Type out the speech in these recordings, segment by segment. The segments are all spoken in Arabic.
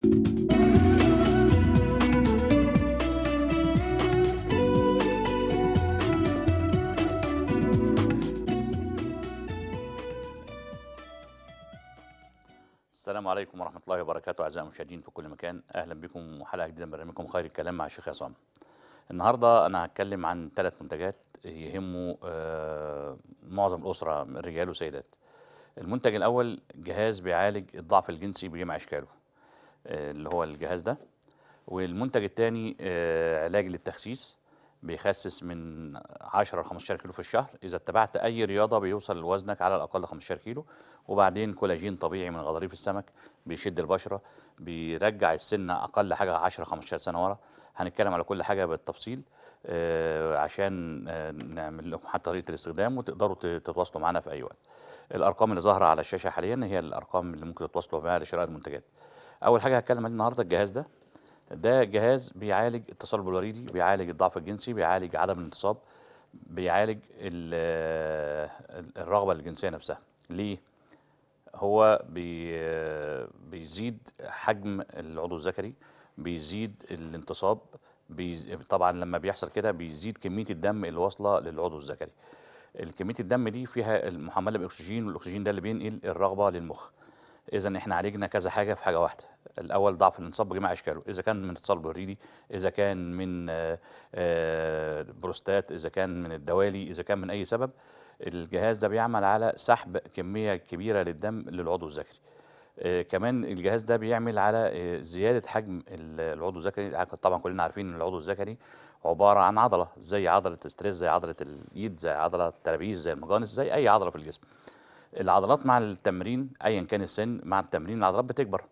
السلام عليكم ورحمة الله وبركاته أعزائي المشاهدين في كل مكان أهلا بكم وحلقة جديدة من برنامجكم خير الكلام مع الشيخ عصام النهاردة أنا هتكلم عن ثلاث منتجات يهموا آه، معظم الأسرة رجال وسيدات المنتج الأول جهاز بيعالج الضعف الجنسي بجميع أشكاله اللي هو الجهاز ده والمنتج الثاني آه، علاج للتخسيس بيخسس من 10 ل 15 كيلو في الشهر اذا اتبعت اي رياضه بيوصل لوزنك على الاقل 15 كيلو وبعدين كولاجين طبيعي من غضاريف السمك بيشد البشره بيرجع السنه اقل حاجه 10 15 سنه ورا هنتكلم على كل حاجه بالتفصيل آه، عشان آه، نعمل لكم حتى طريقه الاستخدام وتقدروا تتواصلوا معنا في اي وقت الارقام اللي ظاهره على الشاشه حاليا هي الارقام اللي ممكن تتواصلوا بها لشراء المنتجات اول حاجه هتكلم عليه النهارده الجهاز ده ده جهاز بيعالج التصلب الوريدي بيعالج الضعف الجنسي بيعالج عدم الانتصاب بيعالج آه، الرغبه الجنسيه نفسها ليه هو بي آه، بيزيد حجم العضو الذكري بيزيد الانتصاب بيزيد طبعا لما بيحصل كده بيزيد كميه الدم اللي واصله للعضو الذكري كميه الدم دي فيها محمله باكسجين والاكسجين ده اللي بينقل الرغبه للمخ اذا احنا عالجنا كذا حاجه في حاجه واحده الاول ضعف الانصاب بجميع اشكاله اذا كان من اتصال بريدي اذا كان من آه، آه، بروستات اذا كان من الدوالي اذا كان من اي سبب الجهاز ده بيعمل على سحب كميه كبيره للدم للعضو الذكري آه، كمان الجهاز ده بيعمل على زياده حجم العضو الذكري طبعا كلنا عارفين ان العضو الذكري عباره عن عضله زي عضله الستريس زي عضله الايد زي عضله الترابيز زي المجانس زي اي عضله في الجسم العضلات مع التمرين ايا كان السن مع التمرين العضلات بتكبر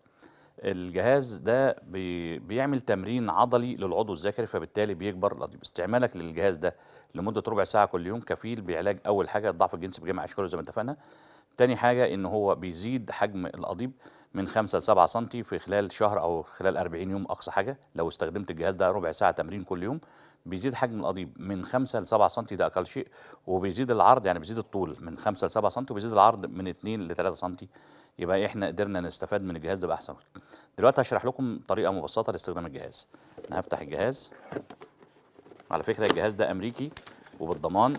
الجهاز ده بي بيعمل تمرين عضلي للعضو الذكري فبالتالي بيكبر القضيب استعمالك للجهاز ده لمده ربع ساعه كل يوم كفيل بعلاج اول حاجه الضعف الجنسي بجميع اشكاله زي ما اتفقنا تاني حاجه ان هو بيزيد حجم القضيب من 5 ل 7 سم في خلال شهر او خلال 40 يوم اقصى حاجه لو استخدمت الجهاز ده ربع ساعه تمرين كل يوم بيزيد حجم القضيب من 5 ل 7 سم ده اقل شيء وبيزيد العرض يعني بيزيد الطول من 5 ل 7 سم وبيزيد العرض من 2 ل 3 سم يبقى احنا قدرنا نستفاد من الجهاز ده باحسن دلوقتي هشرح لكم طريقه مبسطه لاستخدام الجهاز انا هفتح الجهاز على فكره الجهاز ده امريكي وبالضمان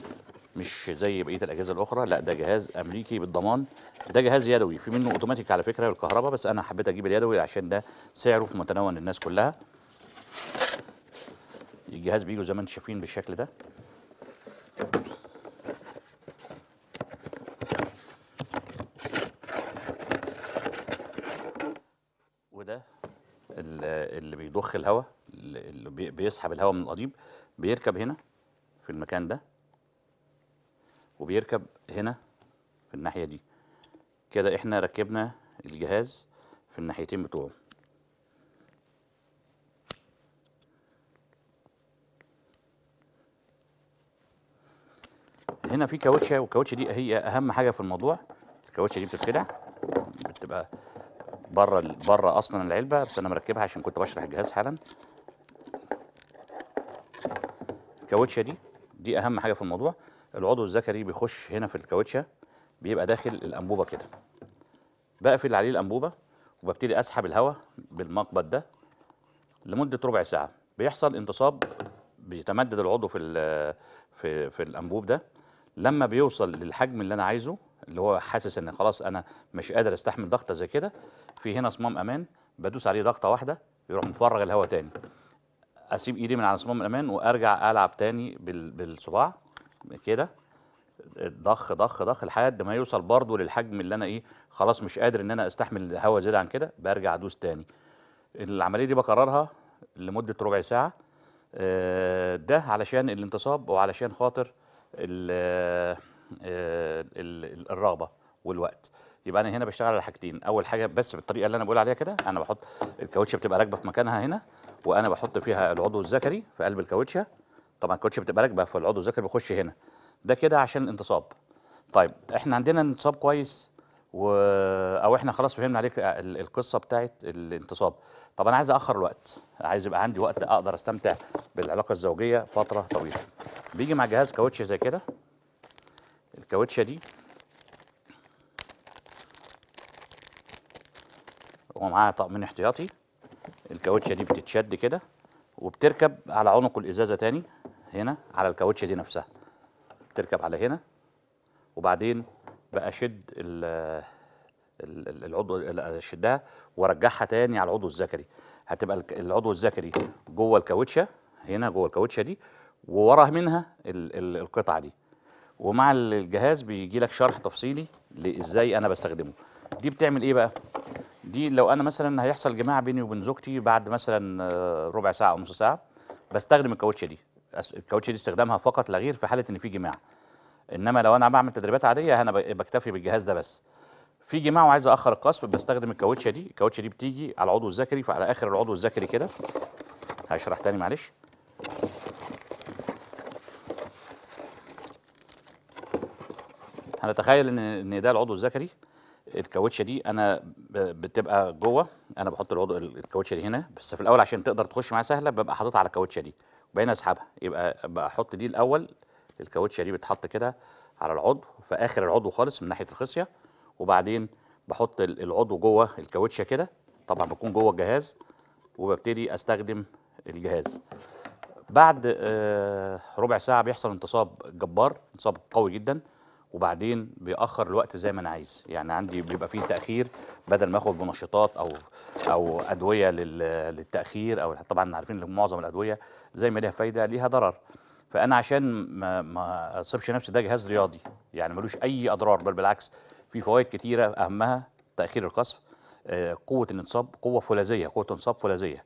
مش زي بقيه الاجهزه الاخرى لا ده جهاز امريكي بالضمان ده جهاز يدوي في منه اوتوماتيك على فكره الكهرباء بس انا حبيت اجيب اليدوي عشان ده سعره في متناول الناس كلها الجهاز بيجوا زي ما انتم شايفين بالشكل ده وده اللي بيضخ الهواء اللي بيسحب الهواء من القضيب بيركب هنا في المكان ده وبيركب هنا في الناحيه دي كده احنا ركبنا الجهاز في الناحيتين بتوعه هنا في كاوتشه والكاوتشه دي هي اهم حاجه في الموضوع الكاوتشه دي بتتخدع بتبقى بره بره اصلا العلبه بس انا مركبها عشان كنت بشرح الجهاز حالا الكاوتشه دي دي اهم حاجه في الموضوع العضو الذكري بيخش هنا في الكاوتشه بيبقى داخل الانبوبه كده بقفل عليه الانبوبه وببتدي اسحب الهواء بالمقبض ده لمده ربع ساعه بيحصل انتصاب بيتمدد العضو في في في الانبوب ده لما بيوصل للحجم اللي انا عايزه اللي هو حاسس ان خلاص انا مش قادر استحمل ضغطه زي كده في هنا صمام امان بدوس عليه ضغطه واحده يروح مفرغ الهواء تاني اسيب ايدي من على صمام الامان وارجع العب تاني بالصباع كده ضخ ضخ ضخ لحد ما يوصل برضه للحجم اللي انا ايه خلاص مش قادر ان انا استحمل هواء زياده عن كده برجع ادوس تاني العمليه دي بكررها لمده ربع ساعه آه، ده علشان الانتصاب وعلشان خاطر الرغبه والوقت يبقى انا هنا بشتغل على حاجتين اول حاجه بس بالطريقه اللي انا بقول عليها كده انا بحط الكاوتشه بتبقى راكبه في مكانها هنا وانا بحط فيها العضو الذكري في قلب الكاوتشه طبعا الكاوتشه بتبقى راكبه فالعضو الذكري بيخش هنا ده كده عشان الانتصاب طيب احنا عندنا انتصاب كويس و... او احنا خلاص فهمنا عليك القصه بتاعت الانتصاب طب انا عايز اخر الوقت عايز يبقى عندي وقت اقدر استمتع بالعلاقه الزوجيه فتره طويله بيجي مع جهاز كاوتشه زي كده الكاوتشه دي ومعاها طقمين احتياطي الكاوتشه دي بتتشد كده وبتركب على عنق الازازه تاني هنا على الكاوتشه دي نفسها بتركب على هنا وبعدين باشد العضو اشدها وارجعها تاني على العضو الذكري هتبقى العضو الذكري جوه الكاوتشه هنا جوه الكاوتشه دي وورا منها القطعه دي ومع الجهاز بيجي لك شرح تفصيلي لازاي انا بستخدمه دي بتعمل ايه بقى دي لو انا مثلا هيحصل جماع بيني وبين زوجتي بعد مثلا ربع ساعه او نص ساعه بستخدم الكاوتشه دي الكاوتشه دي استخدامها فقط لا غير في حاله ان في جماع انما لو انا بعمل تدريبات عاديه انا بكتفي بالجهاز ده بس في جماعه وعايز اخر القصف بستخدم الكاوتشه دي الكاوتشه دي بتيجي على العضو الذكري فعلى اخر العضو الذكري كده هشرح تاني معلش هنتخيل ان ان ده العضو الذكري الكاوتشه دي انا بتبقى جوه انا بحط العضو الكاوتشه دي هنا بس في الاول عشان تقدر تخش معايا سهله ببقى حاططها على الكاوتشه دي وبعدين اسحبها يبقى بحط دي الاول الكاوتشه دي بتحط كده على العضو في اخر العضو خالص من ناحيه الخصيه وبعدين بحط العضو جوه الكاوتشه كده طبعا بكون جوه الجهاز وببتدي استخدم الجهاز بعد آه، ربع ساعه بيحصل انتصاب جبار انتصاب قوي جدا وبعدين بيأخر الوقت زي ما انا عايز يعني عندي بيبقى فيه تأخير بدل ما اخد منشطات او او ادويه للتأخير او طبعا عارفين معظم الادويه زي ما ليها فايده ليها ضرر فانا عشان ما ما اصيبش نفسي ده جهاز رياضي يعني ملوش اي اضرار بل بالعكس في فوائد كتيره اهمها تاخير القصف آه، قوه الانصاب قوه فولاذيه قوه انصاب فولاذيه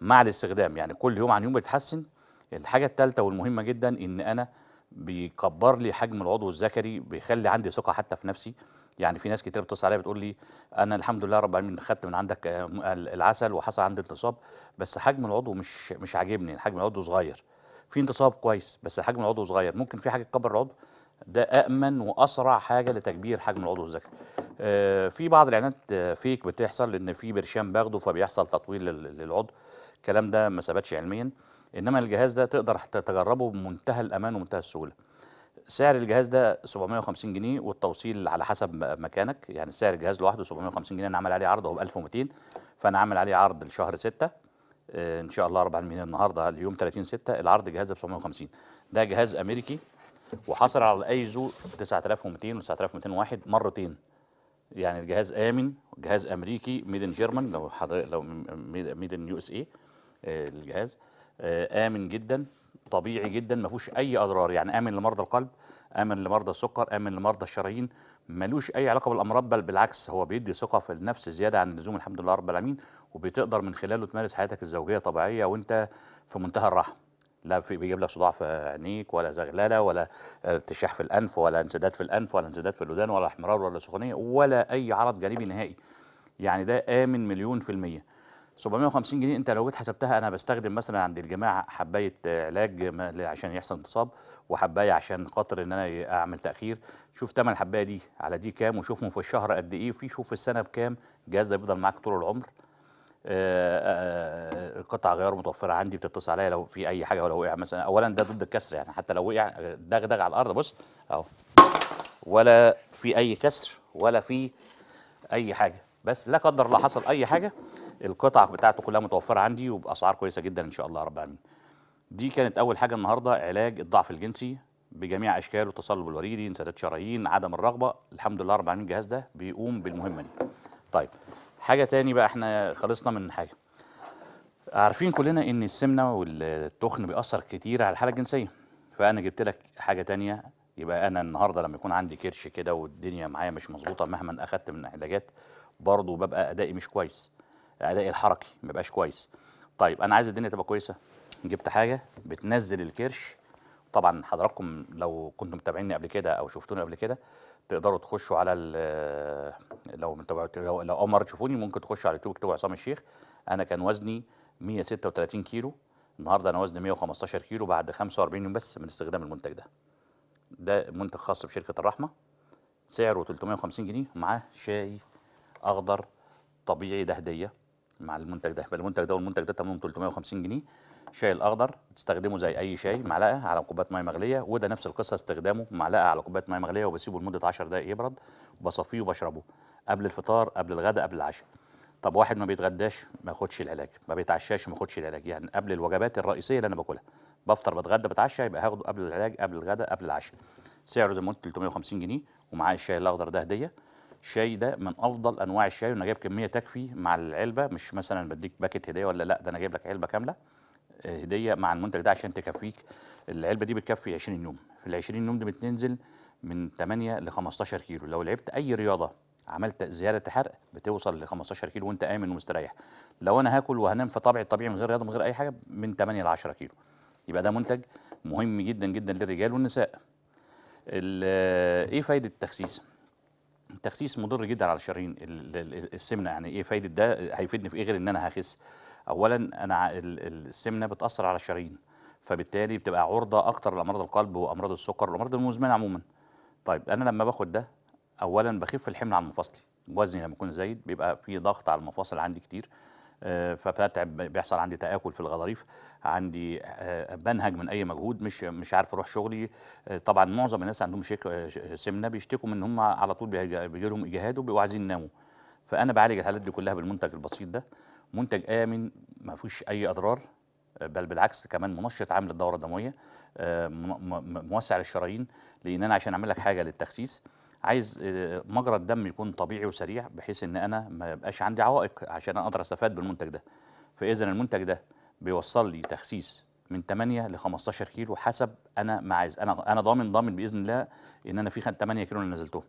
مع الاستخدام يعني كل يوم عن يوم بتحسن الحاجه الثالثه والمهمه جدا ان انا بيكبر لي حجم العضو الذكري بيخلي عندي ثقه حتى في نفسي يعني في ناس كتير بتصل عليا بتقول لي انا الحمد لله رب العالمين خدت من عندك آه، العسل وحصل عندي انتصاب بس حجم العضو مش مش عاجبني حجم العضو صغير في انتصاب كويس بس حجم العضو صغير ممكن في حاجه تكبر العضو ده امن واسرع حاجه لتكبير حجم العضو الذكري آه، في بعض الاعلانات فيك آه، بتحصل لان في برشام باخده فبيحصل تطويل للعضو الكلام ده ما ثبتش علميا انما الجهاز ده تقدر تجربه بمنتهى الامان ومنتهى السهوله سعر الجهاز ده 750 جنيه والتوصيل على حسب مكانك يعني سعر الجهاز لوحده 750 جنيه انا عامل عليه عرض اهو ب 1200 فانا عامل عليه عرض لشهر 6 آه، ان شاء الله رب العالمين النهارده اليوم 30 6 العرض جهاز ب 750 ده جهاز امريكي وحصل على الايزو 9200 و 9201 مرتين يعني الجهاز امن جهاز امريكي ميدن جيرمان لو حضرتك لو ميدن يو اس اي الجهاز آه، امن جدا طبيعي جدا ما فيهوش اي اضرار يعني امن لمرضى القلب امن لمرضى السكر امن لمرضى الشرايين ملوش اي علاقه بالامراض بل بالعكس هو بيدي ثقه في النفس زياده عن اللزوم الحمد لله رب العالمين وبتقدر من خلاله تمارس حياتك الزوجيه طبيعيه وانت في منتهى الراحه لا في بيجيب لك صداع في عينيك ولا زغلله ولا ارتشاح آه، في الانف ولا انسداد في الانف ولا انسداد في الودان ولا احمرار ولا سخونيه ولا اي عرض جانبي نهائي يعني ده امن مليون في الميه 750 جنيه انت لو جيت حسبتها انا بستخدم مثلا عند الجماعه حبايه علاج عشان يحصل انتصاب وحبايه عشان خاطر ان انا اعمل تاخير شوف ثمن الحبايه دي على دي كام وشوفهم في الشهر قد ايه وفي شوف في السنه بكام جهاز ده بيفضل معاك طول العمر آه، آه، آه، قطع غيار متوفره عندي بتتصل عليا لو في اي حاجه ولو وقع مثلا اولا ده ضد الكسر يعني حتى لو وقع دغدغ على الارض بص اهو ولا في اي كسر ولا في اي حاجه بس لا قدر الله حصل اي حاجه القطع بتاعته كلها متوفره عندي وباسعار كويسه جدا ان شاء الله رب العالمين دي كانت اول حاجه النهارده علاج الضعف الجنسي بجميع اشكاله التصلب الوريدي انسداد شرايين عدم الرغبه الحمد لله رب العالمين الجهاز ده بيقوم بالمهمه دي طيب حاجه تاني بقى احنا خلصنا من حاجه عارفين كلنا ان السمنه والتخن بيأثر كتير على الحاله الجنسيه فانا جبت لك حاجه تانية يبقى انا النهارده لما يكون عندي كرش كده والدنيا معايا مش مظبوطه مهما اخدت من علاجات برضه ببقى ادائي مش كويس ادائي الحركي ما بقاش كويس طيب انا عايز الدنيا تبقى كويسه جبت حاجه بتنزل الكرش طبعا حضراتكم لو كنتم متابعيني قبل كده او شفتوني قبل كده تقدروا تخشوا على آه، لو متابعوا لو اول مره تشوفوني ممكن تخشوا على اليوتيوب اكتبوا عصام الشيخ انا كان وزني 136 كيلو النهارده انا وزني 115 كيلو بعد 45 يوم بس من استخدام المنتج ده ده منتج خاص بشركه الرحمه سعره 350 جنيه معاه شاي اخضر طبيعي ده هديه مع المنتج ده يبقى المنتج ده والمنتج ده تمام 350 جنيه شاي الاخضر تستخدمه زي اي شاي معلقه على كوبايه ميه مغليه وده نفس القصه استخدامه معلقه على كوبايه ميه مغليه وبسيبه لمده 10 دقائق يبرد بصفيه وبشربه قبل الفطار قبل الغداء قبل العشاء طب واحد ما بيتغداش ما ياخدش العلاج ما بيتعشاش ما ياخدش العلاج يعني قبل الوجبات الرئيسيه اللي انا باكلها بفطر بتغدى بتعشى يبقى هاخده قبل العلاج قبل الغداء قبل العشاء سعره زي ما قلت 350 جنيه ومعاه الشاي الاخضر ده هديه الشاي ده من افضل انواع الشاي وانا جايب كميه تكفي مع العلبه مش مثلا بديك باكت هديه ولا لا ده انا جايب لك علبه كامله آه، هديه مع المنتج ده عشان تكفيك العلبه دي بتكفي 20 يوم في ال 20 يوم دي بتنزل من 8 ل 15 كيلو لو لعبت اي رياضه عملت زياده حرق بتوصل ل 15 كيلو وانت امن ومستريح لو انا هاكل وهنام في طبعي الطبيعي من غير رياضه من غير اي حاجه من 8 ل 10 كيلو يبقى ده منتج مهم جدا جدا للرجال والنساء آه، ايه فايده التخسيس التخسيس مضر جدا على الشرايين السمنه يعني ايه فايده ده هيفيدني في ايه غير ان انا هخس اولا انا السمنه بتاثر على الشرايين فبالتالي بتبقى عرضه اكتر لامراض القلب وامراض السكر والامراض المزمنه عموما طيب انا لما باخد ده اولا بخف الحمل على المفاصل وزني لما يكون زايد بيبقى في ضغط على المفاصل عندي كتير آه، فبتعب بيحصل عندي تاكل في الغضاريف عندي آه، بنهج من اي مجهود مش مش عارف اروح شغلي آه، طبعا معظم الناس عندهم شك... آه، سمنه بيشتكوا من ان هم على طول بيجي لهم اجهاد وبيبقوا عايزين يناموا فانا بعالج الحالات دي كلها بالمنتج البسيط ده منتج امن ما فيهوش اي اضرار بل بالعكس كمان منشط عامل للدوره الدمويه موسع للشرايين لان انا عشان اعمل لك حاجه للتخسيس عايز مجرى الدم يكون طبيعي وسريع بحيث ان انا ما يبقاش عندي عوائق عشان اقدر استفاد بالمنتج ده فاذا المنتج ده بيوصل لي تخسيس من 8 ل 15 كيلو حسب انا ما عايز انا انا ضامن ضامن باذن الله ان انا في 8 كيلو اللي نزلتهم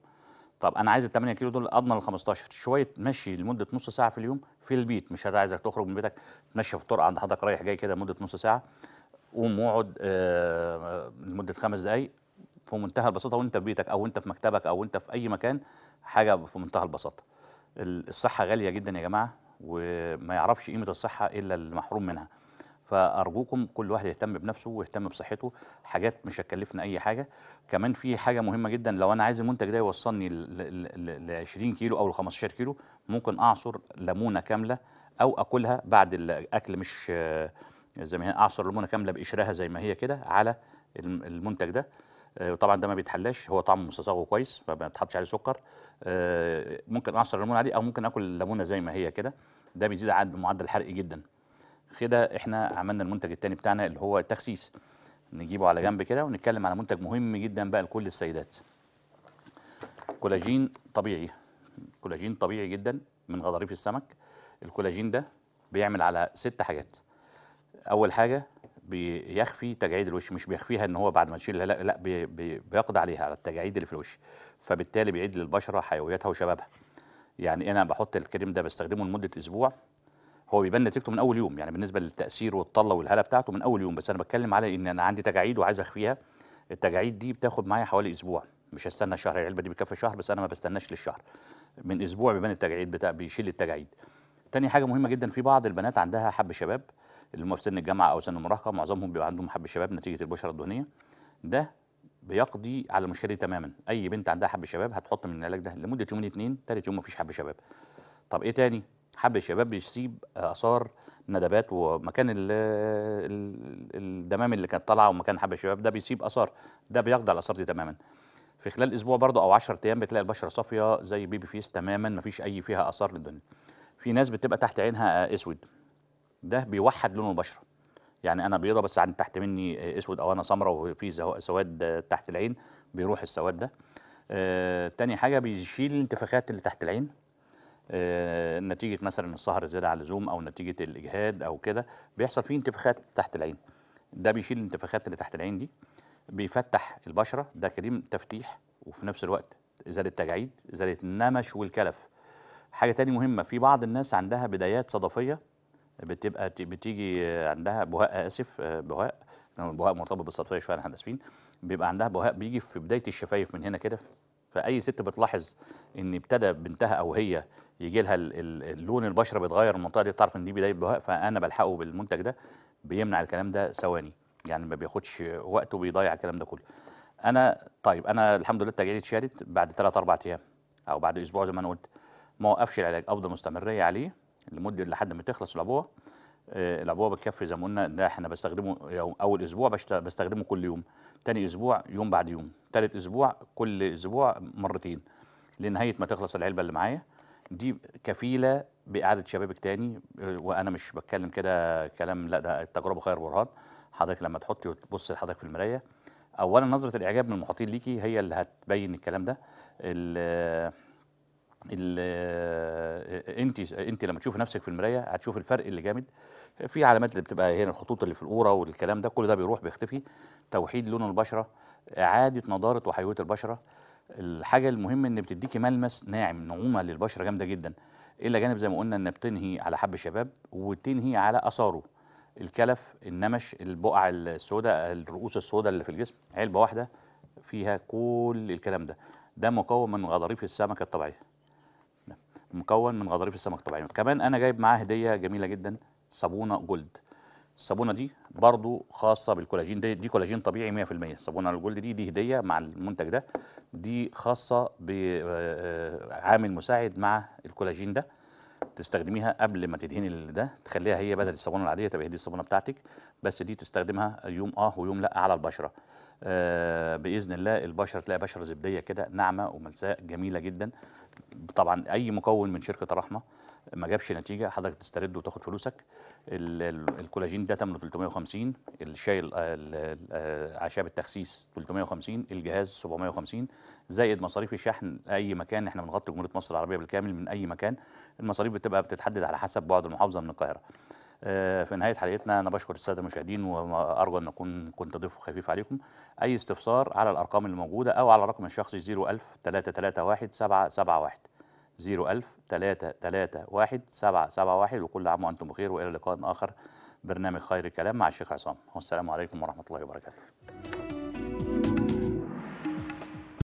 طب انا عايز ال 8 كيلو دول اضمن ال 15 شويه مشي لمده نص ساعه في اليوم في البيت مش عايزك تخرج من بيتك تمشي في الطرق عند حضرتك رايح جاي كده لمده نص ساعه قوم واقعد آه، لمده خمس دقائق في منتهى البساطه وانت في بيتك او انت في مكتبك او انت في اي مكان حاجه في منتهى البساطه الصحه غاليه جدا يا جماعه وما يعرفش قيمه الصحه الا المحروم منها فارجوكم كل واحد يهتم بنفسه ويهتم بصحته حاجات مش هتكلفنا اي حاجه كمان في حاجه مهمه جدا لو انا عايز المنتج ده يوصلني ل 20 كيلو او ل 15 كيلو ممكن اعصر ليمونه كامله او اكلها بعد الاكل مش زي ما هي اعصر ليمونه كامله بقشرها زي ما هي كده على المنتج ده آه، طبعا ده ما بيتحلاش هو طعمه مستصاغه كويس فما بيتحطش عليه سكر آه، ممكن اعصر الليمونه عادي او ممكن اكل الليمونه زي ما هي كده ده بيزيد عدد معدل الحرق جدا كده احنا عملنا المنتج الثاني بتاعنا اللي هو التخسيس نجيبه على جنب كده ونتكلم على منتج مهم جدا بقى لكل السيدات كولاجين طبيعي كولاجين طبيعي جدا من غضاريف السمك الكولاجين ده بيعمل على ست حاجات اول حاجه بيخفي تجاعيد الوش مش بيخفيها ان هو بعد ما تشيلها لا لا بي بي بيقضي عليها على التجاعيد اللي في الوش فبالتالي بيعيد للبشره حيويتها وشبابها يعني انا بحط الكريم ده بستخدمه لمده اسبوع هو بيبان نتيجته من اول يوم يعني بالنسبه للتاثير والطله والهاله بتاعته من اول يوم بس انا بتكلم على ان انا عندي تجاعيد وعايز اخفيها التجاعيد دي بتاخد معايا حوالي اسبوع مش هستنى شهر العلبه دي بتكفي شهر بس انا ما بستناش للشهر من اسبوع بيبان التجاعيد بتاع بيشيل التجاعيد تاني حاجه مهمه جدا في بعض البنات عندها حب شباب اللي هم في سن الجامعه او سن المراهقه معظمهم بيبقى عندهم حب شباب نتيجه البشره الدهنيه ده بيقضي على المشكله دي تماما اي بنت عندها حب شباب هتحط من العلاج ده لمده يومين اثنين ثالث يوم مفيش حب شباب طب ايه تاني حب الشباب يسيب اثار ندبات ومكان الدمام اللي كانت طالعه ومكان حب الشباب ده بيسيب اثار ده بيخضع الاثار دي تماما في خلال اسبوع برضه او 10 ايام بتلاقي البشره صافيه زي بيبي فيس تماما مفيش اي فيها اثار للدنيا في ناس بتبقى تحت عينها اسود ده بيوحد لون البشره يعني انا بيضه بس عن تحت مني اسود او انا سمراء وفي سواد تحت العين بيروح السواد ده آه تاني حاجه بيشيل الانتفاخات اللي تحت العين آه، نتيجه مثلا السهر زياده عن اللزوم او نتيجه الاجهاد او كده بيحصل فيه انتفاخات تحت العين ده بيشيل الانتفاخات اللي تحت العين دي بيفتح البشره ده كريم تفتيح وفي نفس الوقت ازاله تجاعيد ازاله النمش والكلف حاجه تاني مهمه في بعض الناس عندها بدايات صدفيه بتبقى بتيجي عندها بهاء اسف آه، بهاء البهاء مرتبط بالصدفيه شويه احنا اسفين بيبقى عندها بهاء بيجي في بدايه الشفايف من هنا كده فاي ست بتلاحظ ان ابتدى بنتها او هي يجي لها اللون البشره بيتغير المنطقه دي تعرف ان دي بدايه بهاء فانا بلحقه بالمنتج ده بيمنع الكلام ده ثواني يعني ما بياخدش وقت وبيضيع الكلام ده كله انا طيب انا الحمد لله التجاعيد اتشالت بعد 3 4 ايام او بعد اسبوع زي ما انا قلت ما وقفش العلاج افضل مستمريه عليه لمده لحد ما تخلص العبوه آه، العبوه بتكفي زي ما قلنا ده احنا بستخدمه اول اسبوع بستخدمه كل يوم تاني اسبوع يوم بعد يوم ثالث اسبوع كل اسبوع مرتين لنهايه ما تخلص العلبه اللي معايا دي كفيله باعاده شبابك تاني وانا مش بتكلم كده كلام لا ده التجربه خير برهان حضرتك لما تحطي وتبص لحضرتك في المرايه اولا نظره الاعجاب من المحيطين ليكي هي اللي هتبين الكلام ده ال ال انت انت لما تشوفي نفسك في المرايه هتشوف الفرق اللي جامد في علامات اللي بتبقى هنا الخطوط اللي في القوره والكلام ده كل ده بيروح بيختفي توحيد لون البشره اعاده نضاره وحيويه البشره الحاجه المهمه ان بتديكي ملمس ناعم نعومه للبشره جامده جدا الى جانب زي ما قلنا ان بتنهي على حب الشباب وتنهي على اثاره الكلف النمش البقع السوداء الرؤوس السوداء اللي في الجسم علبه واحده فيها كل الكلام ده ده مكون من غضاريف السمكه الطبيعيه نعم، مكون من غضاريف السمك الطبيعيه كمان انا جايب معاه هديه جميله جدا صابونه جولد الصابونه دي برضو خاصه بالكولاجين دي, دي كولاجين طبيعي 100% الصابونه الجولد دي دي هديه مع المنتج ده دي خاصه بعامل آه، مساعد مع الكولاجين ده تستخدميها قبل ما تدهني ده تخليها هي بدل الصابونه العاديه تبقى هي دي الصابونه بتاعتك بس دي تستخدمها يوم اه ويوم لا على البشره آه باذن الله البشره تلاقي بشره زبديه كده ناعمه وملساء جميله جدا طبعا اي مكون من شركه رحمه ما جابش نتيجه حضرتك تسترد وتاخد فلوسك الكولاجين ده تمنه 350 الشاي آه، اعشاب التخسيس 350 الجهاز 750 زائد مصاريف الشحن اي مكان احنا بنغطي جمهوريه مصر العربيه بالكامل من اي مكان المصاريف بتبقى بتتحدد على حسب بعد المحافظه من القاهره آه، في نهايه حلقتنا انا بشكر الساده المشاهدين وارجو ان اكون كنت ضيف خفيف عليكم اي استفسار على الارقام الموجوده او على الرقم الشخصي 01000 331 771 ألف تلاتة تلاتة واحد سبعة سبعة واحد وكل عام وأنتم بخير وإلى لقاء آخر برنامج خير الكلام مع الشيخ عصام والسلام عليكم ورحمة الله وبركاته